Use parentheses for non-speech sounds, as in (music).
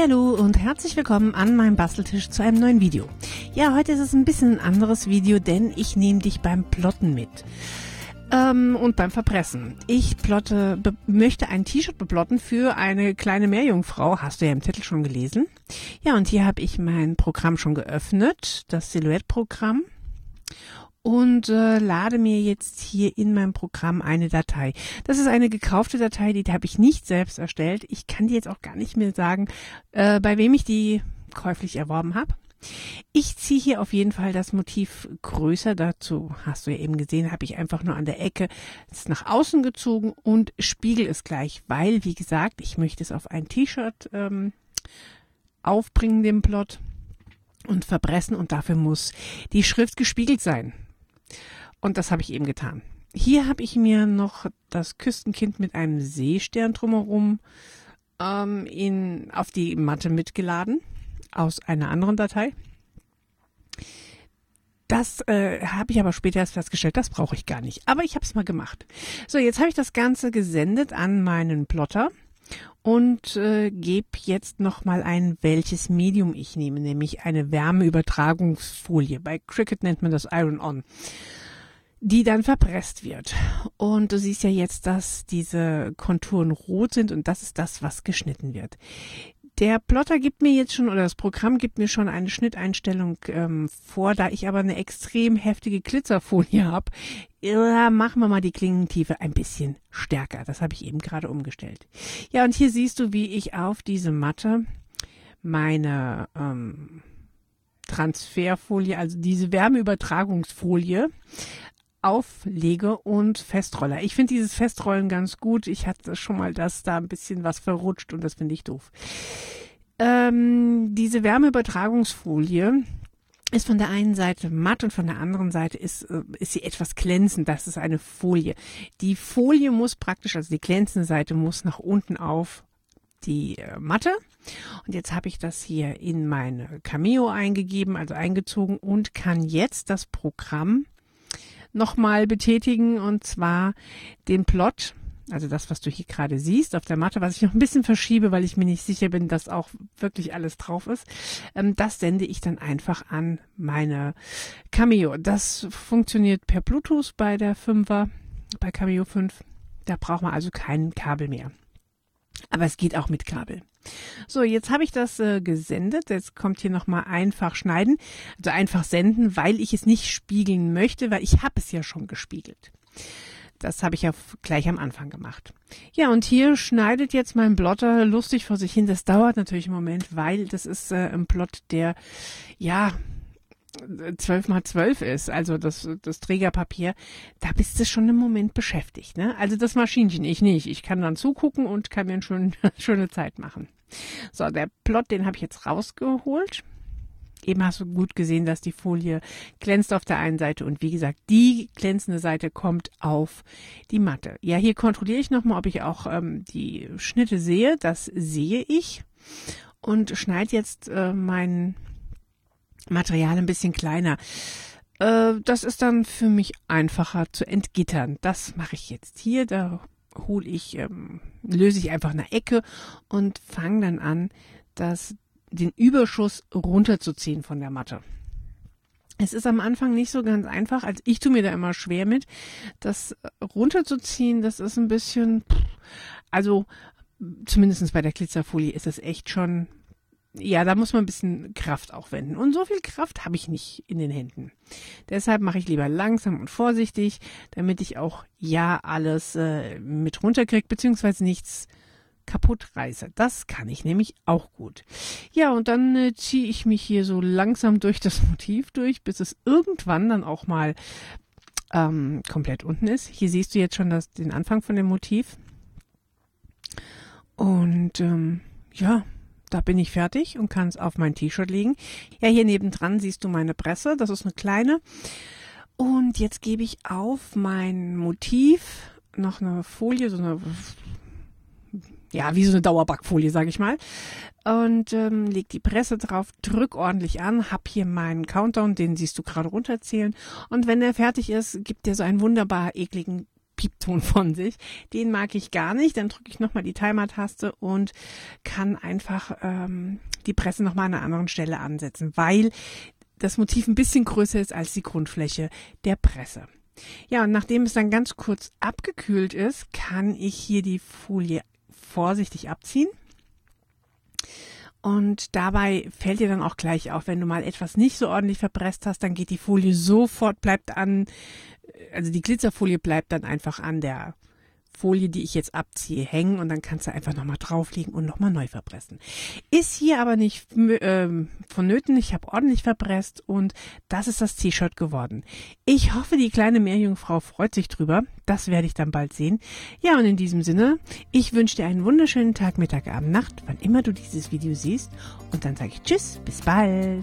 Hallo und herzlich willkommen an meinem Basteltisch zu einem neuen Video. Ja, heute ist es ein bisschen ein anderes Video, denn ich nehme dich beim Plotten mit. Ähm, und beim Verpressen. Ich plotte, möchte ein T-Shirt beplotten für eine kleine Meerjungfrau. Hast du ja im Titel schon gelesen. Ja, und hier habe ich mein Programm schon geöffnet, das Silhouette-Programm und äh, lade mir jetzt hier in meinem Programm eine Datei. Das ist eine gekaufte Datei, die habe ich nicht selbst erstellt. Ich kann dir jetzt auch gar nicht mehr sagen, äh, bei wem ich die käuflich erworben habe. Ich ziehe hier auf jeden Fall das Motiv größer. Dazu hast du ja eben gesehen, habe ich einfach nur an der Ecke es nach außen gezogen und spiegel es gleich, weil, wie gesagt, ich möchte es auf ein T-Shirt ähm, aufbringen, den Plot und verpressen und dafür muss die Schrift gespiegelt sein. Und das habe ich eben getan. Hier habe ich mir noch das Küstenkind mit einem Seestern drumherum ähm, in, auf die Matte mitgeladen aus einer anderen Datei. Das äh, habe ich aber später erst festgestellt, das brauche ich gar nicht. Aber ich habe es mal gemacht. So, jetzt habe ich das Ganze gesendet an meinen Plotter und äh, gebe jetzt nochmal ein, welches Medium ich nehme, nämlich eine Wärmeübertragungsfolie. Bei Cricket nennt man das Iron On, die dann verpresst wird. Und du siehst ja jetzt, dass diese Konturen rot sind und das ist das, was geschnitten wird. Der Plotter gibt mir jetzt schon oder das Programm gibt mir schon eine Schnitteinstellung ähm, vor, da ich aber eine extrem heftige Glitzerfolie habe. Ja, machen wir mal die Klingentiefe ein bisschen stärker. Das habe ich eben gerade umgestellt. Ja, und hier siehst du, wie ich auf diese Matte meine ähm, Transferfolie, also diese Wärmeübertragungsfolie, auflege und festrolle. Ich finde dieses Festrollen ganz gut. Ich hatte schon mal das da ein bisschen was verrutscht und das finde ich doof. Ähm, diese Wärmeübertragungsfolie ist von der einen Seite matt und von der anderen Seite ist, äh, ist sie etwas glänzend. Das ist eine Folie. Die Folie muss praktisch, also die glänzende Seite muss nach unten auf die äh, Matte. Und jetzt habe ich das hier in meine Cameo eingegeben, also eingezogen und kann jetzt das Programm nochmal betätigen und zwar den Plot. Also das, was du hier gerade siehst auf der Matte, was ich noch ein bisschen verschiebe, weil ich mir nicht sicher bin, dass auch wirklich alles drauf ist, ähm, das sende ich dann einfach an meine Cameo. Das funktioniert per Bluetooth bei der 5er, bei Cameo 5. Da braucht man also kein Kabel mehr aber es geht auch mit Kabel. So, jetzt habe ich das äh, gesendet. Jetzt kommt hier nochmal einfach schneiden, also einfach senden, weil ich es nicht spiegeln möchte, weil ich habe es ja schon gespiegelt. Das habe ich ja gleich am Anfang gemacht. Ja, und hier schneidet jetzt mein Blotter lustig vor sich hin. Das dauert natürlich einen Moment, weil das ist äh, ein Plot, der ja 12 mal 12 ist, also das, das Trägerpapier, da bist du schon im Moment beschäftigt. Ne? Also das Maschinchen, ich nicht. Ich kann dann zugucken und kann mir eine schöne, (laughs) schöne Zeit machen. So, der Plot, den habe ich jetzt rausgeholt. Eben hast du gut gesehen, dass die Folie glänzt auf der einen Seite und wie gesagt, die glänzende Seite kommt auf die Matte. Ja, hier kontrolliere ich nochmal, ob ich auch ähm, die Schnitte sehe. Das sehe ich und schneide jetzt äh, meinen Material ein bisschen kleiner. Äh, das ist dann für mich einfacher zu entgittern. Das mache ich jetzt hier. Da hole ich, ähm, löse ich einfach eine Ecke und fange dann an, das, den Überschuss runterzuziehen von der Matte. Es ist am Anfang nicht so ganz einfach. Also ich tue mir da immer schwer mit. Das runterzuziehen, das ist ein bisschen, also zumindestens bei der Glitzerfolie ist es echt schon ja, da muss man ein bisschen Kraft aufwenden. Und so viel Kraft habe ich nicht in den Händen. Deshalb mache ich lieber langsam und vorsichtig, damit ich auch ja alles äh, mit runterkriege, beziehungsweise nichts kaputt reiße. Das kann ich nämlich auch gut. Ja, und dann äh, ziehe ich mich hier so langsam durch das (laughs) Motiv durch, bis es irgendwann dann auch mal ähm, komplett unten ist. Hier siehst du jetzt schon das, den Anfang von dem Motiv. Und ähm, ja, da bin ich fertig und kann es auf mein T-Shirt legen. Ja, hier nebendran siehst du meine Presse, das ist eine kleine. Und jetzt gebe ich auf mein Motiv noch eine Folie, so eine, ja, wie so eine Dauerbackfolie, sage ich mal. Und ähm, leg die Presse drauf, drück ordentlich an, hab hier meinen Countdown, den siehst du gerade runterzählen. Und wenn er fertig ist, gibt dir so einen wunderbar ekligen Piepton von sich. Den mag ich gar nicht. Dann drücke ich nochmal die Timer-Taste und kann einfach ähm, die Presse nochmal an einer anderen Stelle ansetzen, weil das Motiv ein bisschen größer ist als die Grundfläche der Presse. Ja, und nachdem es dann ganz kurz abgekühlt ist, kann ich hier die Folie vorsichtig abziehen und dabei fällt dir dann auch gleich auf, wenn du mal etwas nicht so ordentlich verpresst hast, dann geht die Folie sofort, bleibt an, äh, also die Glitzerfolie bleibt dann einfach an der Folie, die ich jetzt abziehe, hängen und dann kannst du einfach nochmal drauflegen und nochmal neu verpressen. Ist hier aber nicht äh, vonnöten. Ich habe ordentlich verpresst und das ist das T-Shirt geworden. Ich hoffe, die kleine Meerjungfrau freut sich drüber. Das werde ich dann bald sehen. Ja, und in diesem Sinne, ich wünsche dir einen wunderschönen Tag, Mittag, Abend, Nacht, wann immer du dieses Video siehst. Und dann sage ich Tschüss, bis bald.